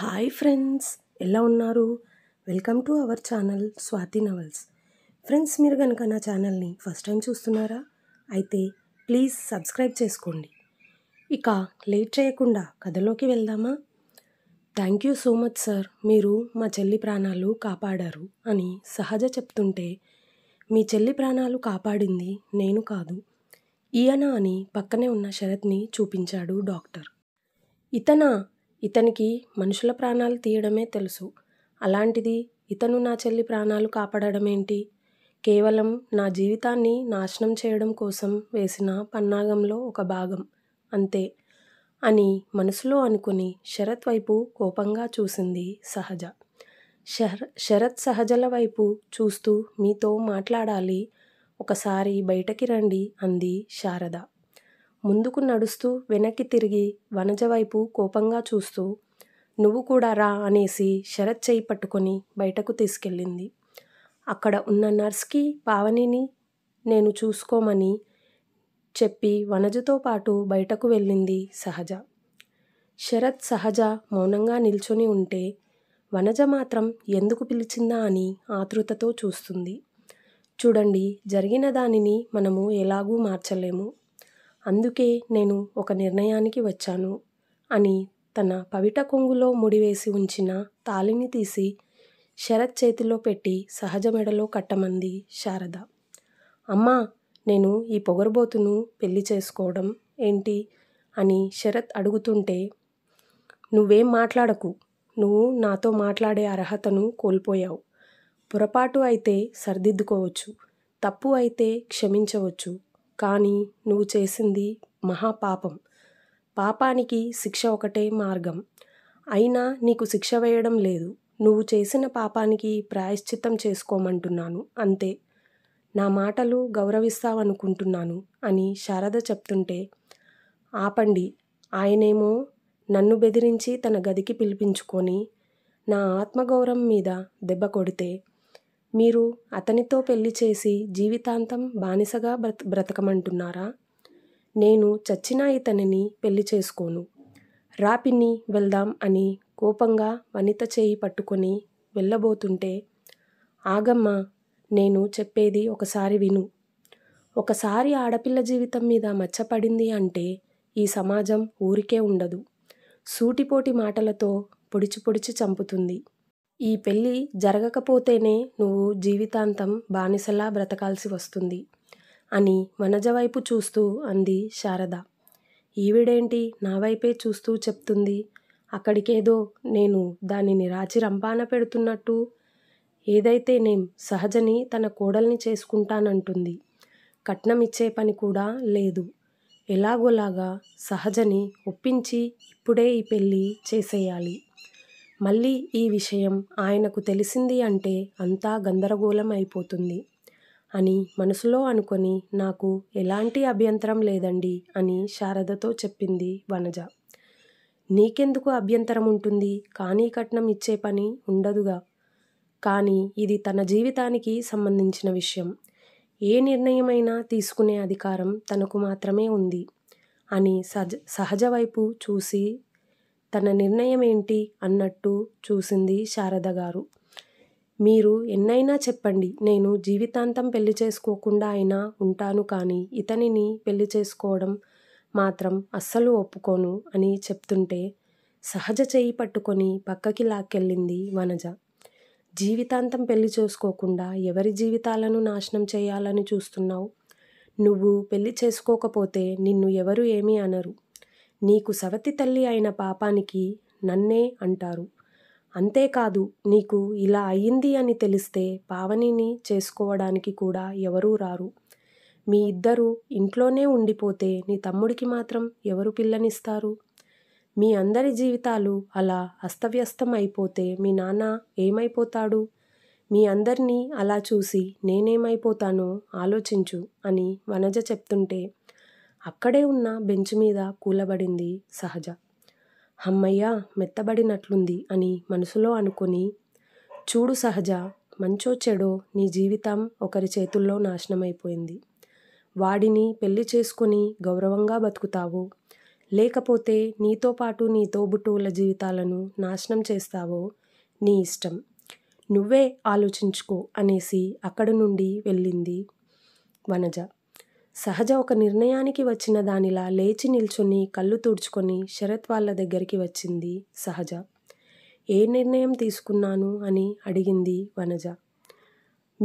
hi friends ఎలా ఉన్నారు welcome to our channel Swathi novels friends మీరు కనుక నా ఛానల్ని ఫస్ట్ టైం చూస్తున్నారా అయితే ప్లీజ్ సబ్స్క్రైబ్ చేసుకోండి ఇక లేట్ చేయకుండా కథలోకి వెళ్దామా thank you so much sir మీరు మా చెల్లి ప్రాణాలు కాపాడారు అని సహజ చెప్తుంటే మీ చెల్లి ప్రాణాలు కాపాడింది నేను కాదు ఈయన అని పక్కనే ఉన్న శరత్ని చూపించాడు డాక్టర్ ఇతన ఇతనికి మనుషుల ప్రాణాలు తీయడమే తెలుసు అలాంటిది ఇతను నా చెల్లి ప్రాణాలు కాపాడమేంటి కేవలం నా జీవితాన్ని నాశనం చేయడం కోసం వేసిన పన్నాగంలో ఒక భాగం అంతే అని మనసులో అనుకుని శరత్ వైపు కోపంగా చూసింది సహజ శర శరత్ సహజల వైపు చూస్తూ మీతో మాట్లాడాలి ఒకసారి బయటకి రండి అంది శారద ముందుకు నడుస్తూ వెనక్కి తిరిగి వనజవైపు కోపంగా చూస్తూ నువ్వు కూడా రా అనేసి శరత్ చేయి పట్టుకొని బయటకు తీసుకెళ్ళింది అక్కడ ఉన్న నర్స్కి పావనిని నేను చూసుకోమని చెప్పి వనజతో పాటు బయటకు వెళ్ళింది సహజ శరత్ సహజ మౌనంగా నిల్చొని ఉంటే వనజ మాత్రం ఎందుకు పిలిచిందా అని ఆతృతతో చూస్తుంది చూడండి జరిగిన దానిని మనము ఎలాగూ మార్చలేము అందుకే నేను ఒక నిర్ణయానికి వచ్చాను అని తన పవిట కొంగులో ముడివేసి ఉంచిన తాళిని తీసి శరత్ చేతిలో పెట్టి సహజ మెడలో కట్టమంది శారద అమ్మా నేను ఈ పొగరబోతును పెళ్లి చేసుకోవడం ఏంటి అని శరత్ అడుగుతుంటే నువ్వేం మాట్లాడకు నువ్వు నాతో మాట్లాడే అర్హతను కోల్పోయావు పొరపాటు అయితే సర్దిద్దుకోవచ్చు తప్పు అయితే క్షమించవచ్చు కానీ నువ్వు చేసింది మహాపాపం పాపానికి శిక్ష ఒకటే మార్గం అయినా నీకు శిక్ష వేయడం లేదు నువ్వు చేసిన పాపానికి ప్రాయశ్చిత్తం చేసుకోమంటున్నాను అంతే నా మాటలు గౌరవిస్తావనుకుంటున్నాను అని శారద చెప్తుంటే ఆపండి ఆయనేమో నన్ను బెదిరించి తన గదికి పిలిపించుకొని నా ఆత్మగౌరవం మీద దెబ్బ కొడితే మీరు అతనితో పెళ్లి చేసి జీవితాంతం బానిసగా బ్రత బ్రతకమంటున్నారా నేను చచ్చినా ఇతనిని పెళ్లి చేసుకోను రాపిన్ని వెళ్దాం అని కోపంగా వనిత చేయి పట్టుకొని వెళ్ళబోతుంటే ఆగమ్మ నేను చెప్పేది ఒకసారి విను ఒకసారి ఆడపిల్ల జీవితం మీద మచ్చపడింది అంటే ఈ సమాజం ఊరికే ఉండదు సూటిపోటి మాటలతో పొడిచి పొడిచి చంపుతుంది ఈ పెళ్ళి జరగకపోతేనే నువ్వు జీవితాంతం బానిసలా బ్రతకాల్సి వస్తుంది అని వనజ వైపు చూస్తూ అంది శారద ఈవిడేంటి నా వైపే చూస్తూ చెప్తుంది అక్కడికేదో నేను దానిని రాచి రంపాన పెడుతున్నట్టు ఏదైతే నేం సహజని తన కోడల్ని చేసుకుంటానంటుంది కట్నం ఇచ్చే పని కూడా లేదు ఎలాగోలాగా సహజని ఒప్పించి ఇప్పుడే ఈ పెళ్ళి చేసేయాలి మళ్ళీ ఈ విషయం ఆయనకు తెలిసింది అంటే అంతా గందరగోళం అయిపోతుంది అని మనసులో అనుకొని నాకు ఎలాంటి అభ్యంతరం లేదండి అని శారదతో చెప్పింది వనజ నీకెందుకు అభ్యంతరం ఉంటుంది కానీ కట్నం ఇచ్చే పని ఉండదుగా కానీ ఇది తన జీవితానికి సంబంధించిన విషయం ఏ నిర్ణయమైనా తీసుకునే అధికారం తనకు మాత్రమే ఉంది అని సహజ సహజ వైపు చూసి తన నిర్ణయం ఏంటి అన్నట్టు చూసింది శారద గారు మీరు ఎన్నైనా చెప్పండి నేను జీవితాంతం పెళ్లి చేసుకోకుండా అయినా ఉంటాను కానీ ఇతనిని పెళ్లి చేసుకోవడం మాత్రం అస్సలు ఒప్పుకోను అని చెప్తుంటే సహజ చేయి పట్టుకొని పక్కకి లాక్కెళ్ళింది వనజ జీవితాంతం పెళ్లి చేసుకోకుండా ఎవరి జీవితాలను నాశనం చేయాలని చూస్తున్నావు నువ్వు పెళ్లి చేసుకోకపోతే నిన్ను ఎవరు ఏమీ అనరు నీకు సవతి తల్లి అయిన పాపానికి నన్నే అంటారు అంతేకాదు నీకు ఇలా అయ్యింది అని తెలిస్తే పావనిని చేసుకోవడానికి కూడా ఎవరూ రారు మీ ఇద్దరు ఇంట్లోనే ఉండిపోతే నీ తమ్ముడికి మాత్రం ఎవరు పిల్లనిస్తారు మీ అందరి జీవితాలు అలా అస్తవ్యస్తం అయిపోతే మీ నాన్న ఏమైపోతాడు మీ అందరినీ అలా చూసి నేనేమైపోతానో ఆలోచించు అని వనజ చెప్తుంటే అక్కడే ఉన్న బెంచ్ మీద కూలబడింది సహజ హమ్మయ్య మెత్తబడినట్లుంది అని మనసులో అనుకుని చూడు సహజ మంచో చెడో నీ జీవితం ఒకరి చేతుల్లో నాశనమైపోయింది వాడిని పెళ్లి చేసుకుని గౌరవంగా బతుకుతావు లేకపోతే నీతో పాటు నీ తోబుటూల జీవితాలను నాశనం చేస్తావో నీ ఇష్టం నువ్వే ఆలోచించుకో అనేసి అక్కడి నుండి వెళ్ళింది వనజ సహజ ఒక నిర్ణయానికి వచ్చిన దానిలా లేచి నిల్చుని కళ్ళు తుడుచుకొని శరత్ వాళ్ళ దగ్గరికి వచ్చింది సహజ ఏ నిర్ణయం తీసుకున్నాను అని అడిగింది వనజ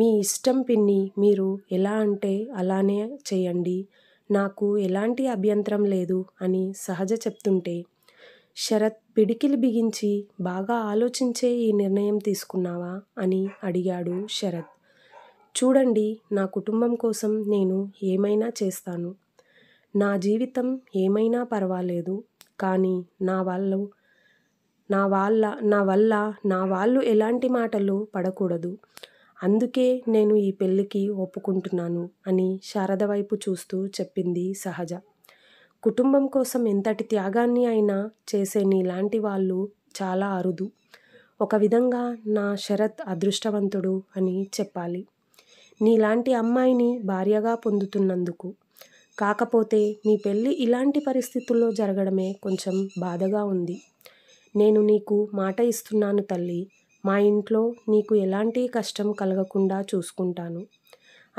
మీ ఇష్టం పిన్ని మీరు ఎలా అంటే అలానే చేయండి నాకు ఎలాంటి అభ్యంతరం లేదు అని సహజ చెప్తుంటే శరత్ పిడికిలి బిగించి బాగా ఆలోచించే ఈ నిర్ణయం తీసుకున్నావా అని అడిగాడు శరత్ చూడండి నా కుటుంబం కోసం నేను ఏమైనా చేస్తాను నా జీవితం ఏమైనా పర్వాలేదు కానీ నా వాళ్ళు నా వాళ్ళ నా వల్ల నా వాళ్ళు ఎలాంటి మాటలు పడకూడదు అందుకే నేను ఈ పెళ్ళికి ఒప్పుకుంటున్నాను అని శారద వైపు చూస్తూ చెప్పింది సహజ కుటుంబం కోసం ఎంతటి త్యాగాన్ని అయినా చేసే నీలాంటి వాళ్ళు చాలా అరుదు ఒక విధంగా నా శరత్ అదృష్టవంతుడు అని చెప్పాలి నీలాంటి అమ్మాయిని భార్యగా పొందుతున్నందుకు కాకపోతే మీ పెళ్ళి ఇలాంటి పరిస్థితుల్లో జరగడమే కొంచెం బాధగా ఉంది నేను నీకు మాట ఇస్తున్నాను తల్లి మా ఇంట్లో నీకు ఎలాంటి కష్టం కలగకుండా చూసుకుంటాను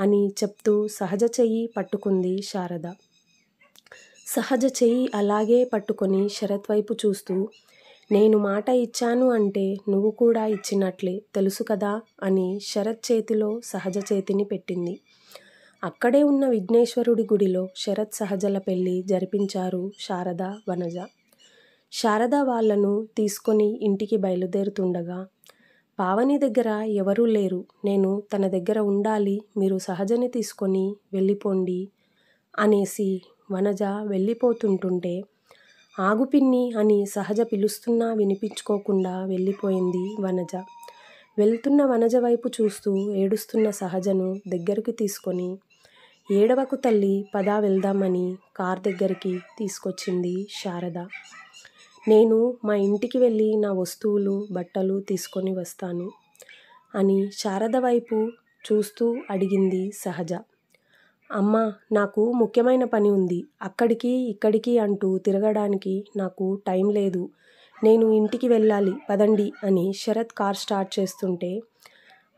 అని చెప్తూ సహజ చెయ్యి పట్టుకుంది శారద సహజ చెయ్యి అలాగే పట్టుకొని శరత్ వైపు చూస్తూ నేను మాట ఇచ్చాను అంటే నువ్వు కూడా ఇచ్చినట్లే తెలుసు కదా అని శరత్ చేతిలో సహజ చేతిని పెట్టింది అక్కడే ఉన్న విఘ్నేశ్వరుడి గుడిలో శరత్ సహజల పెళ్లి జరిపించారు శారద వనజ శారద వాళ్లను తీసుకొని ఇంటికి బయలుదేరుతుండగా పావని దగ్గర ఎవరూ లేరు నేను తన దగ్గర ఉండాలి మీరు సహజని తీసుకొని వెళ్ళిపోండి అనేసి వనజ వెళ్ళిపోతుంటుంటే ఆగుపిన్ని అని సహజ పిలుస్తున్నా వినిపించుకోకుండా వెళ్ళిపోయింది వనజ వెళ్తున్న వనజ వైపు చూస్తూ ఏడుస్తున్న సహజను దగ్గరికి తీసుకొని ఏడవకు తల్లి పదా వెళ్దామని కార్ దగ్గరికి తీసుకొచ్చింది శారద నేను మా ఇంటికి వెళ్ళి నా వస్తువులు బట్టలు తీసుకొని వస్తాను అని శారద వైపు చూస్తూ అడిగింది సహజ అమ్మా నాకు ముఖ్యమైన పని ఉంది అక్కడికి ఇక్కడికి అంటూ తిరగడానికి నాకు టైం లేదు నేను ఇంటికి వెళ్ళాలి పదండి అని శరత్ కార్ స్టార్ట్ చేస్తుంటే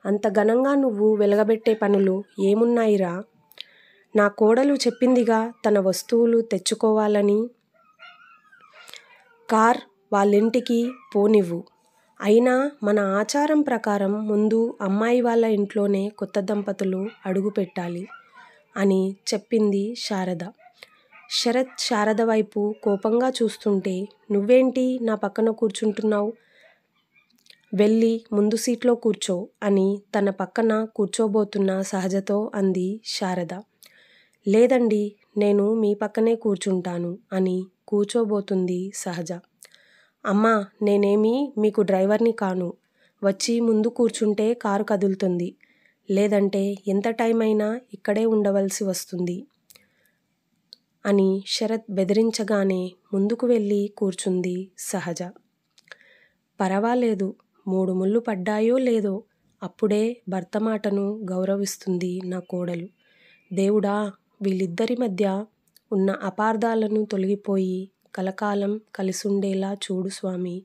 అంత ఘనంగా నువ్వు వెలగబెట్టే పనులు ఏమున్నాయిరా నా కోడలు చెప్పిందిగా తన వస్తువులు తెచ్చుకోవాలని కార్ వాళ్ళింటికి పోనివ్వు అయినా మన ఆచారం ప్రకారం ముందు అమ్మాయి వాళ్ళ ఇంట్లోనే కొత్త దంపతులు అడుగు పెట్టాలి అని చెప్పింది శారద శరత్ శారద వైపు కోపంగా చూస్తుంటే నువ్వేంటి నా పక్కన కూర్చుంటున్నావు వెళ్ళి ముందు సీట్లో కూర్చో అని తన పక్కన కూర్చోబోతున్న సహజతో అంది శారద లేదండి నేను మీ పక్కనే కూర్చుంటాను అని కూర్చోబోతుంది సహజ అమ్మా నేనేమి మీకు డ్రైవర్ని కాను వచ్చి ముందు కూర్చుంటే కారు కదులుతుంది లేదంటే ఎంత టైం అయినా ఇక్కడే ఉండవలసి వస్తుంది అని శరత్ బెదిరించగానే ముందుకు వెళ్ళి కూర్చుంది సహజ పరవాలేదు మూడు ముళ్ళు పడ్డాయో లేదో అప్పుడే భర్త మాటను గౌరవిస్తుంది నా కోడలు దేవుడా వీళ్ళిద్దరి మధ్య ఉన్న అపార్థాలను తొలగిపోయి కలకాలం కలిసుండేలా చూడు స్వామి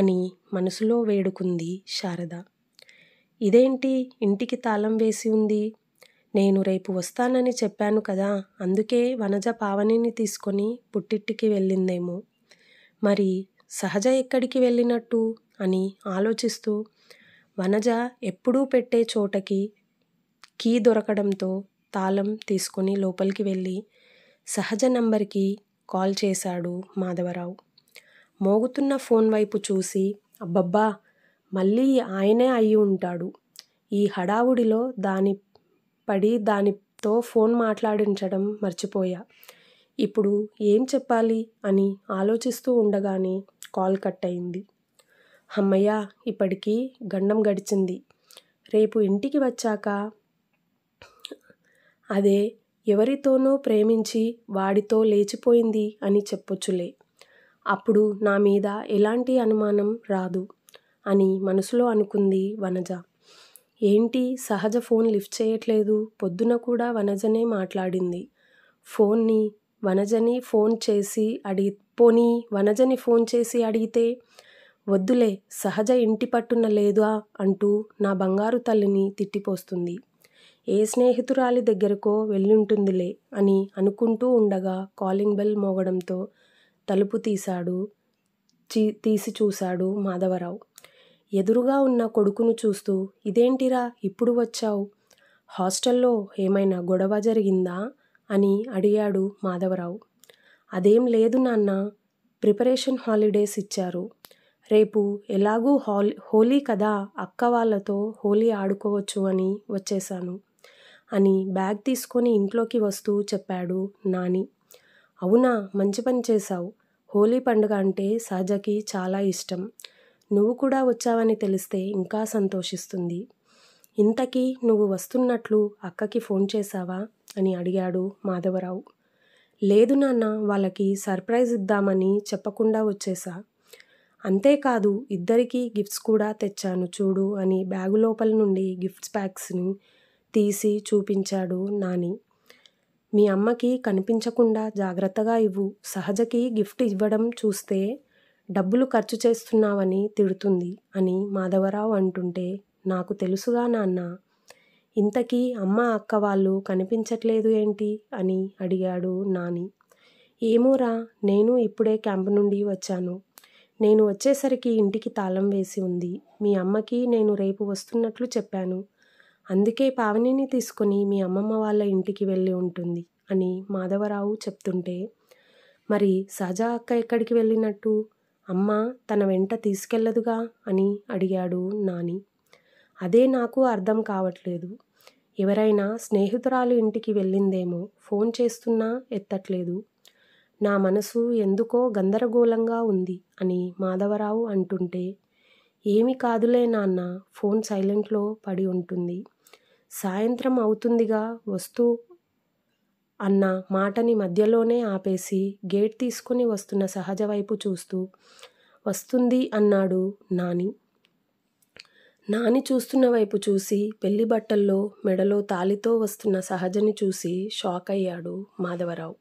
అని మనసులో వేడుకుంది శారద ఇదేంటి ఇంటికి తాళం వేసి ఉంది నేను రేపు వస్తానని చెప్పాను కదా అందుకే వనజ పావనిని తీసుకొని పుట్టిట్టికి వెళ్ళిందేమో మరి సహజ ఎక్కడికి వెళ్ళినట్టు అని ఆలోచిస్తూ వనజ ఎప్పుడూ పెట్టే చోటకి కీ దొరకడంతో తాళం తీసుకొని లోపలికి వెళ్ళి సహజ నంబర్కి కాల్ చేశాడు మాధవరావు మోగుతున్న ఫోన్ వైపు చూసి అబ్బబ్బా మళ్ళీ ఆయనే అయి ఉంటాడు ఈ హడావుడిలో దాని పడి దానితో ఫోన్ మాట్లాడించడం మర్చిపోయా ఇప్పుడు ఏం చెప్పాలి అని ఆలోచిస్తూ ఉండగానే కాల్ కట్ అయింది అమ్మయ్య ఇప్పటికీ గండం గడిచింది రేపు ఇంటికి వచ్చాక అదే ఎవరితోనో ప్రేమించి వాడితో లేచిపోయింది అని చెప్పొచ్చులే అప్పుడు నా మీద ఎలాంటి అనుమానం రాదు అని మనసులో అనుకుంది వనజ ఏంటి సహజ ఫోన్ లిఫ్ట్ చేయట్లేదు పొద్దున కూడా వనజనే మాట్లాడింది ఫోన్ని వనజని ఫోన్ చేసి అడిగి పోనీ వనజని ఫోన్ చేసి అడిగితే వద్దులే సహజ ఇంటి పట్టున లేదా అంటూ నా బంగారు తల్లిని తిట్టిపోస్తుంది ఏ స్నేహితురాలి దగ్గరకో వెళ్ళుంటుందిలే అని అనుకుంటూ ఉండగా కాలింగ్ బెల్ మోగడంతో తలుపు తీశాడు తీసి చూశాడు మాధవరావు ఎదురుగా ఉన్న కొడుకును చూస్తూ ఇదేంటిరా ఇప్పుడు వచ్చావు హాస్టల్లో ఏమైనా గొడవ జరిగిందా అని అడిగాడు మాధవరావు అదేం లేదు నాన్న ప్రిపరేషన్ హాలిడేస్ ఇచ్చారు రేపు ఎలాగూ హాల్ హోలీ కదా అక్క వాళ్ళతో హోలీ ఆడుకోవచ్చు అని వచ్చేశాను అని బ్యాగ్ తీసుకొని ఇంట్లోకి వస్తూ చెప్పాడు నాని అవునా మంచి పని చేశావు హోలీ పండుగ అంటే సహజకి చాలా ఇష్టం నువ్వు కూడా వచ్చావని తెలిస్తే ఇంకా సంతోషిస్తుంది ఇంతకీ నువ్వు వస్తున్నట్లు అక్కకి ఫోన్ చేశావా అని అడిగాడు మాధవరావు లేదు నాన్న వాళ్ళకి సర్ప్రైజ్ ఇద్దామని చెప్పకుండా వచ్చేసా అంతేకాదు ఇద్దరికీ గిఫ్ట్స్ కూడా తెచ్చాను చూడు అని బ్యాగు లోపల నుండి గిఫ్ట్స్ ప్యాక్స్ని తీసి చూపించాడు నాని మీ అమ్మకి కనిపించకుండా జాగ్రత్తగా ఇవ్వు సహజకి గిఫ్ట్ ఇవ్వడం చూస్తే డబ్బులు ఖర్చు చేస్తున్నావని తిడుతుంది అని మాధవరావు అంటుంటే నాకు తెలుసుగా నాన్న ఇంతకీ అమ్మ అక్క వాళ్ళు కనిపించట్లేదు ఏంటి అని అడిగాడు నాని ఏమోరా నేను ఇప్పుడే క్యాంప్ నుండి వచ్చాను నేను వచ్చేసరికి ఇంటికి తాళం వేసి ఉంది మీ అమ్మకి నేను రేపు వస్తున్నట్లు చెప్పాను అందుకే పావనిని తీసుకొని మీ అమ్మమ్మ వాళ్ళ ఇంటికి వెళ్ళి ఉంటుంది అని మాధవరావు చెప్తుంటే మరి సాజా అక్క ఎక్కడికి వెళ్ళినట్టు అమ్మ తన వెంట తీసుకెళ్లదుగా అని అడిగాడు నాని అదే నాకు అర్థం కావట్లేదు ఎవరైనా స్నేహితురాలు ఇంటికి వెళ్ళిందేమో ఫోన్ చేస్తున్నా ఎత్తట్లేదు నా మనసు ఎందుకో గందరగోళంగా ఉంది అని మాధవరావు అంటుంటే ఏమి కాదులే నాన్న ఫోన్ సైలెంట్లో పడి ఉంటుంది సాయంత్రం అవుతుందిగా వస్తూ అన్న మాటని మధ్యలోనే ఆపేసి గేట్ తీసుకుని వస్తున్న సహజ వైపు చూస్తూ వస్తుంది అన్నాడు నాని నాని చూస్తున్న వైపు చూసి పెళ్లి బట్టల్లో మెడలో తాలితో వస్తున్న సహజని చూసి షాక్ అయ్యాడు మాధవరావు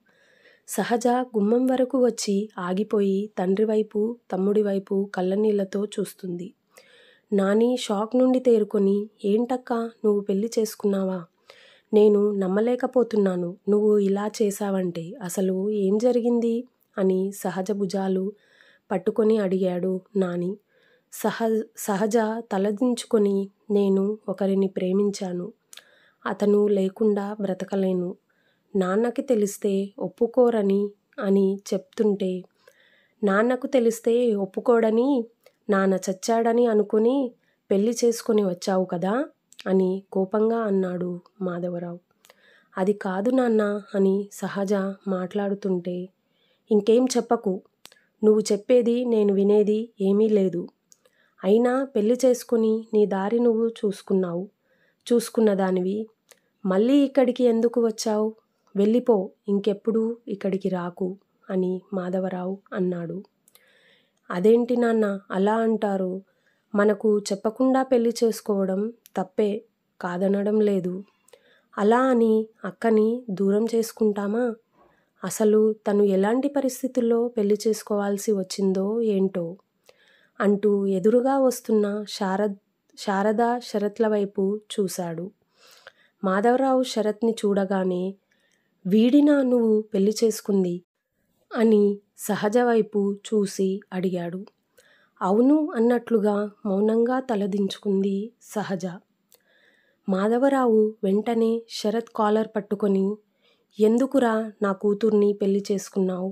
సహజ గుమ్మం వరకు వచ్చి ఆగిపోయి తండ్రి వైపు తమ్ముడి వైపు కళ్ళనీళ్లతో చూస్తుంది నాని షాక్ నుండి తేరుకొని ఏంటక్కా నువ్వు పెళ్లి చేసుకున్నావా నేను నమ్మలేకపోతున్నాను నువ్వు ఇలా చేశావంటే అసలు ఏం జరిగింది అని సహజ భుజాలు పట్టుకొని అడిగాడు నాని సహ సహజ తలదించుకొని నేను ఒకరిని ప్రేమించాను అతను లేకుండా బ్రతకలేను నాన్నకి తెలిస్తే ఒప్పుకోరని అని చెప్తుంటే నాన్నకు తెలిస్తే ఒప్పుకోడని నాన్న చచ్చాడని అనుకుని పెళ్లి చేసుకొని వచ్చావు కదా అని కోపంగా అన్నాడు మాధవరావు అది కాదు నాన్న అని సహజ మాట్లాడుతుంటే ఇంకేం చెప్పకు నువ్వు చెప్పేది నేను వినేది ఏమీ లేదు అయినా పెళ్లి చేసుకుని నీ దారి నువ్వు చూసుకున్నావు చూసుకున్న దానివి మళ్ళీ ఇక్కడికి ఎందుకు వచ్చావు వెళ్ళిపో ఇంకెప్పుడు ఇక్కడికి రాకు అని మాధవరావు అన్నాడు అదేంటి నాన్న అలా అంటారు మనకు చెప్పకుండా పెళ్లి చేసుకోవడం తప్పే కాదనడం లేదు అలా అని అక్కని దూరం చేసుకుంటామా అసలు తను ఎలాంటి పరిస్థితుల్లో పెళ్లి చేసుకోవాల్సి వచ్చిందో ఏంటో అంటూ ఎదురుగా వస్తున్న శారద్ శారద శరత్ల వైపు చూశాడు మాధవరావు శరత్ని చూడగానే వీడినా నువ్వు పెళ్లి చేసుకుంది అని సహజ వైపు చూసి అడిగాడు అవును అన్నట్లుగా మౌనంగా తలదించుకుంది సహజ మాధవరావు వెంటనే శరత్ కాలర్ పట్టుకొని ఎందుకురా నా కూతుర్ని పెళ్లి చేసుకున్నావు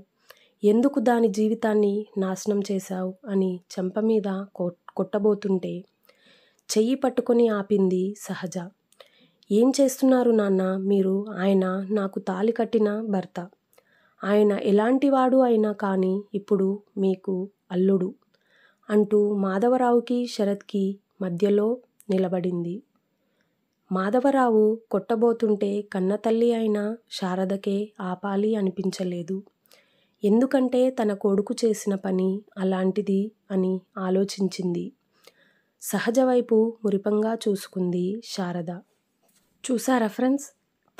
ఎందుకు దాని జీవితాన్ని నాశనం చేశావు అని చెంప మీద కొట్టబోతుంటే చెయ్యి పట్టుకొని ఆపింది సహజ ఏం చేస్తున్నారు నాన్న మీరు ఆయన నాకు తాలి కట్టిన భర్త ఆయన ఎలాంటివాడు అయినా కానీ ఇప్పుడు మీకు అల్లుడు అంటూ మాధవరావుకి శరత్కి మధ్యలో నిలబడింది మాధవరావు కొట్టబోతుంటే కన్నతల్లి అయిన శారదకే ఆపాలి అనిపించలేదు ఎందుకంటే తన కొడుకు చేసిన పని అలాంటిది అని ఆలోచించింది సహజ వైపు మురిపంగా చూసుకుంది శారద చూసారా ఫ్రెండ్స్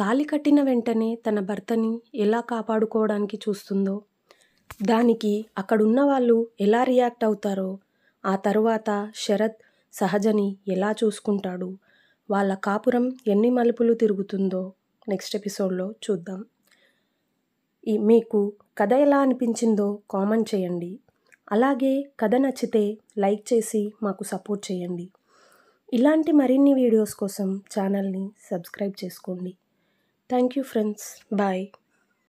తాలి కట్టిన వెంటనే తన భర్తని ఎలా కాపాడుకోవడానికి చూస్తుందో దానికి అక్కడున్న వాళ్ళు ఎలా రియాక్ట్ అవుతారో ఆ తరువాత శరత్ సహజని ఎలా చూసుకుంటాడు వాళ్ళ కాపురం ఎన్ని మలుపులు తిరుగుతుందో నెక్స్ట్ ఎపిసోడ్లో చూద్దాం ఈ మీకు కథ ఎలా అనిపించిందో కామెంట్ చేయండి అలాగే కథ నచ్చితే లైక్ చేసి మాకు సపోర్ట్ చేయండి ఇలాంటి మరిన్ని వీడియోస్ కోసం ఛానల్ని సబ్స్క్రైబ్ చేసుకోండి థ్యాంక్ యూ ఫ్రెండ్స్ బాయ్